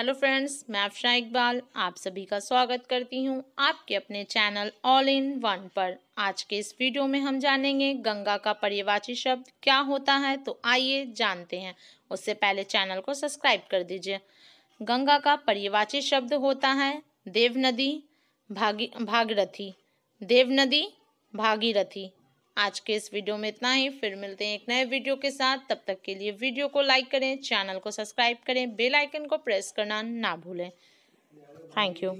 hello friends मैं अफशा इकबाल आप सभी का स्वागत करती हूं आपके अपने चैनल ऑल इन वन पर आज के इस वीडियो में हम जानेंगे गंगा का पर्यवाची शब्द क्या होता है तो आइए जानते हैं उससे पहले चैनल को सब्सक्राइब कर दीजिए गंगा का पर्यवाची शब्द होता है देव नदी भागी भागीरथी देव नदी भागीरथी आज के इस वीडियो में इतना ही फिर मिलते हैं एक नए वीडियो के साथ तब तक के लिए वीडियो को लाइक करें चैनल को सब्सक्राइब करें बेल आइकन को प्रेस करना ना भूलें थैंक यू